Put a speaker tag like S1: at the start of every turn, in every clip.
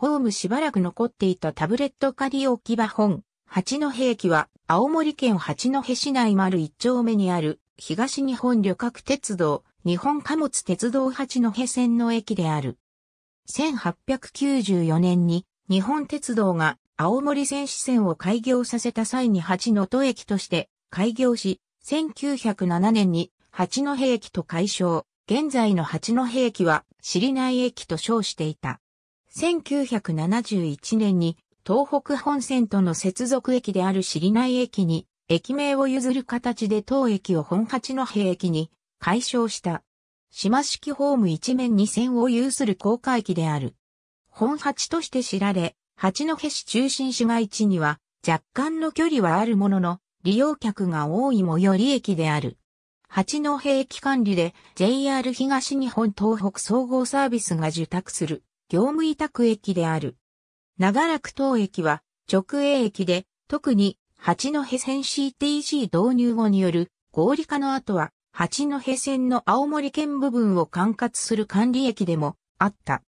S1: ホームしばらく残っていたタブレット仮置き場本、八戸駅は、青森県八戸市内丸一丁目にある、東日本旅客鉄道、日本貨物鉄道八戸線の駅である。1894年に、日本鉄道が青森線支線を開業させた際に八戸駅として開業し、1907年に八戸駅と改称、現在の八戸駅は、知りない駅と称していた。1971年に東北本線との接続駅である知り内駅に駅名を譲る形で当駅を本八の平駅に解消した。島式ホーム一面に線を有する高架駅である。本八として知られ、八戸市中心市街地には若干の距離はあるものの、利用客が多い最寄り駅である。八戸駅管理で JR 東日本東北総合サービスが受託する。業務委託駅である。長楽島駅は直営駅で、特に八戸線 CTG 導入後による合理化の後は、八戸線の青森県部分を管轄する管理駅でもあった。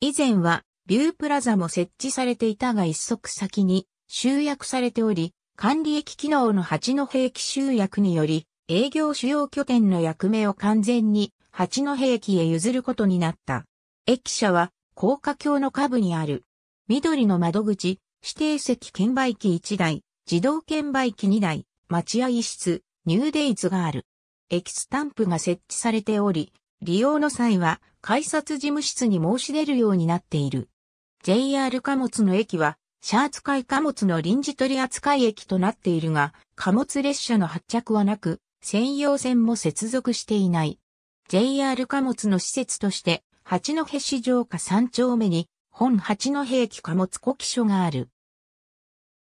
S1: 以前は、ビュープラザも設置されていたが一足先に集約されており、管理駅機能の八戸駅集約により、営業主要拠点の役目を完全に八戸駅へ譲ることになった。駅舎は高架橋の下部にある。緑の窓口、指定席券売機1台、自動券売機2台、待合室、ニューデイズがある。駅スタンプが設置されており、利用の際は改札事務室に申し出るようになっている。JR 貨物の駅は、シャーツ会貨物の臨時取扱駅となっているが、貨物列車の発着はなく、専用線も接続していない。JR 貨物の施設として、八戸市城下三丁目に、本八戸駅貨物古記所がある。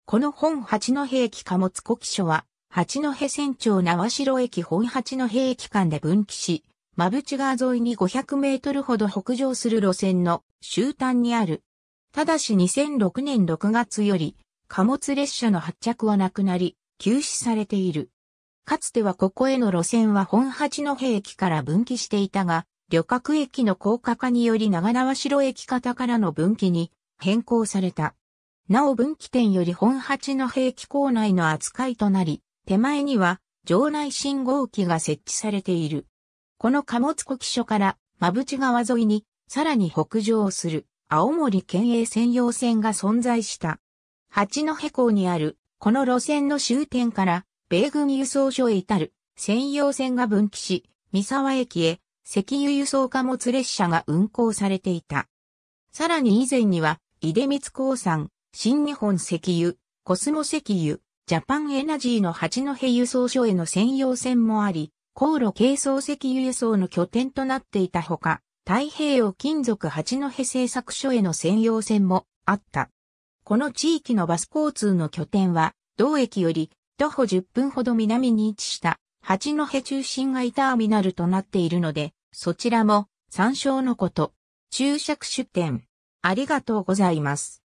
S1: この本八戸駅貨物古記所は、八戸船長縄城駅本八戸駅間で分岐し、馬淵川沿いに500メートルほど北上する路線の終端にある。ただし2006年6月より、貨物列車の発着はなくなり、休止されている。かつてはここへの路線は本八戸駅から分岐していたが、旅客駅の高架化により長縄城駅方からの分岐に変更された。なお分岐点より本八の兵器構内の扱いとなり、手前には城内信号機が設置されている。この貨物庫機所から真淵川沿いにさらに北上する青森県営専用線が存在した。八戸港にあるこの路線の終点から米軍輸送所へ至る専用線が分岐し、三沢駅へ石油輸送貨物列車が運行されていた。さらに以前には、出光鉱山、新日本石油、コスモ石油、ジャパンエナジーの八戸輸送所への専用線もあり、航路軽装石油輸送の拠点となっていたほか、太平洋金属八戸製作所への専用線もあった。この地域のバス交通の拠点は、同駅より徒歩10分ほど南に位置した八戸中心街ターミナルとなっているので、そちらも参照のこと。注釈出典。ありがとうございます。